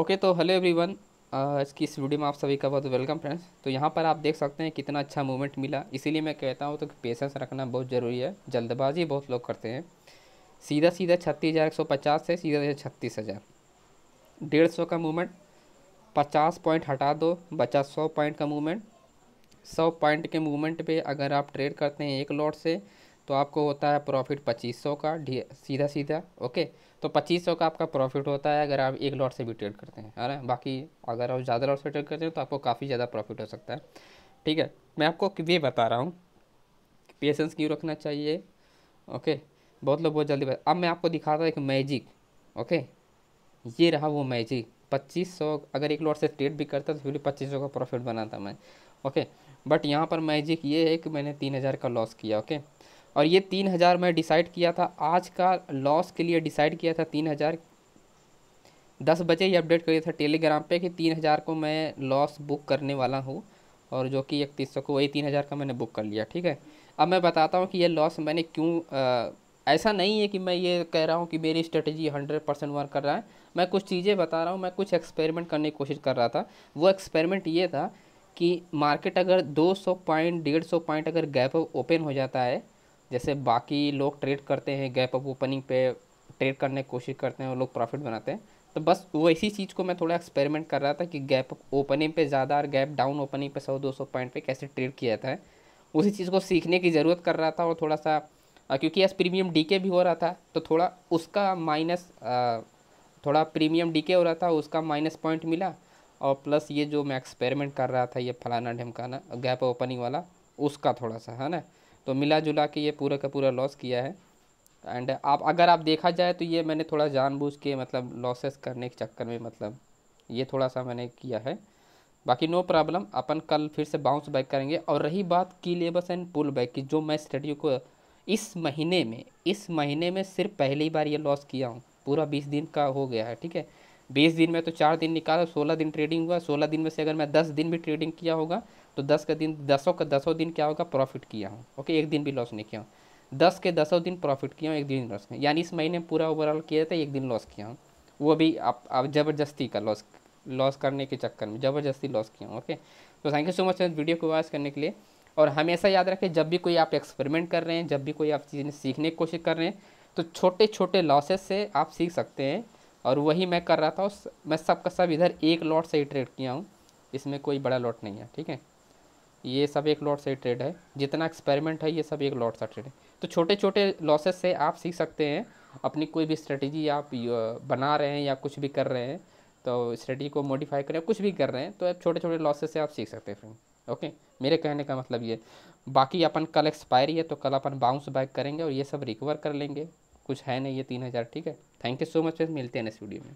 okay तो hello everyone आज की इस वीडियो में आप सभी का बहुत वेलकम फ्रेंड्स तो यहाँ पर आप देख सकते हैं कितना अच्छा मूवमेंट मिला इसीलिए मैं कहता हूँ तो कि पेशेंस रखना बहुत ज़रूरी है जल्दबाजी बहुत लोग करते हैं सीधा सीधा छत्तीस हज़ार एक सौ पचास से सीधा सीधा छत्तीस हज़ार डेढ़ सौ का मूवमेंट पचास पॉइंट हटा दो बचा सौ पॉइंट का मूवमेंट सौ पॉइंट के मूवमेंट पर अगर आप ट्रेड करते हैं एक लॉट से तो आपको होता है प्रॉफिट पच्चीस सौ का सीधा सीधा ओके तो पच्चीस सौ का आपका प्रॉफिट होता है अगर आप एक लॉट से भी ट्रेड करते हैं है ना बाकी अगर आप ज़्यादा लॉट से ट्रेड करते हैं तो आपको काफ़ी ज़्यादा प्रॉफिट हो सकता है ठीक है मैं आपको ये बता रहा हूँ पेशेंस क्यों रखना चाहिए ओके बहुत लोग बहुत जल्दी अब मैं आपको दिखाता हूँ एक मैजिक ओके ये रहा वो मैजिक पच्चीस सौ अगर एक लॉट से ट्रेड भी करता तो फिर भी पच्चीस सौ का प्रॉफिट बनाता मैं ओके बट यहाँ पर मैजिक ये है कि मैंने तीन हज़ार का लॉस किया ओके और ये तीन हज़ार मैं डिसाइड किया था आज का लॉस के लिए डिसाइड किया था तीन हज़ार दस बजे ये अपडेट करिए था टेलीग्राम पे कि तीन हज़ार को मैं लॉस बुक करने वाला हूँ और जो कि इकतीस सौ को वही तीन हज़ार का मैंने बुक कर लिया ठीक है अब मैं बताता हूँ कि ये लॉस मैंने क्यों ऐसा नहीं है कि मैं ये कह रहा हूँ कि मेरी स्ट्रेटजी हंड्रेड परसेंट वर्क कर रहा है मैं कुछ चीज़ें बता रहा हूँ मैं कुछ एक्सपेरिमेंट करने की कोशिश कर रहा था वो एक्सपेरिमेंट ये था कि मार्केट अगर 200 पॉइंट डेढ़ सौ पॉइंट अगर गैप ओपन हो जाता है जैसे बाकी लोग ट्रेड करते हैं गैप अप ओपनिंग पे ट्रेड करने की कोशिश करते हैं और लोग प्रॉफिट बनाते हैं तो बस वो इसी चीज़ को मैं थोड़ा एक्सपेरिमेंट कर रहा था कि गैप ओपनिंग पे ज़्यादा और गैप डाउन ओपनिंग पे सौ दो सौ पॉइंट पे कैसे ट्रेड किया जाता है उसी चीज़ को सीखने की ज़रूरत कर रहा था और थोड़ा सा क्योंकि आज प्रीमियम डी भी हो रहा था तो थोड़ा उसका माइनस थोड़ा प्रीमियम डी हो रहा था उसका माइनस पॉइंट मिला और प्लस ये जो मैं एक्सपेरिमेंट कर रहा था ये फलाना ढमकाना गैप ओपनिंग वाला उसका थोड़ा सा है ना तो मिला जुला के ये पूरा का पूरा लॉस किया है एंड आप अगर आप देखा जाए तो ये मैंने थोड़ा जानबूझ के मतलब लॉसेस करने के चक्कर में मतलब ये थोड़ा सा मैंने किया है बाकी नो प्रॉब्लम अपन कल फिर से बाउंस बैक करेंगे और रही बात की लेबस एंड पुल बैक की जो मैं स्टडी को इस महीने में इस महीने में सिर्फ पहली बार ये लॉस किया हूँ पूरा बीस दिन का हो गया है ठीक है बीस दिन में तो चार दिन निकाला सोलह दिन ट्रेडिंग हुआ सोलह दिन में से अगर मैं दस दिन भी ट्रेडिंग किया होगा तो दस का दिन दसों का दसों दिन क्या होगा प्रॉफिट किया हूँ ओके एक दिन भी लॉस नहीं किया दस के दसों दिन प्रॉफिट किया हूँ एक दिन लॉस किया यानी इस महीने पूरा ओवरऑल किया था एक दिन लॉस किया हूँ वो भी आप, आप ज़बरदस्ती का लॉस लॉस करने के चक्कर में ज़बरदस्ती लॉस किया हूँ ओके तो thank you so much video को वॉच करने के लिए और हमेशा याद रखें जब भी कोई आप एक्सपेरिमेंट कर रहे हैं जब भी कोई आप चीज़ें सीखने की कोशिश कर रहे हैं तो छोटे छोटे लॉसेस से आप सीख सकते हैं और वही मैं कर रहा था उस मैं सब का सब इधर एक लॉट से ही ट्रेड किया हूँ इसमें कोई बड़ा लॉट नहीं है ठीक है ये सब एक लॉट से ही ट्रेड है जितना एक्सपेरिमेंट है ये सब एक लॉट सा ट्रेड है तो छोटे छोटे लॉसेस से आप सीख सकते हैं अपनी कोई भी स्ट्रेटजी आप बना रहे हैं या कुछ भी कर रहे हैं तो स्ट्रेटजी को मॉडिफाई करें कुछ भी कर रहे हैं तो आप छोटे छोटे लॉसेस से आप सीख सकते हैं फ्रेंड ओके मेरे कहने का मतलब ये बाकी अपन कल एक्सपायरी है तो कल अपन बाउंस बैक करेंगे और ये सब रिकवर कर लेंगे कुछ है नहीं ये तीन हज़ार ठीक है थैंक यू सो मच मिलते हैं नेक्स्ट वीडियो में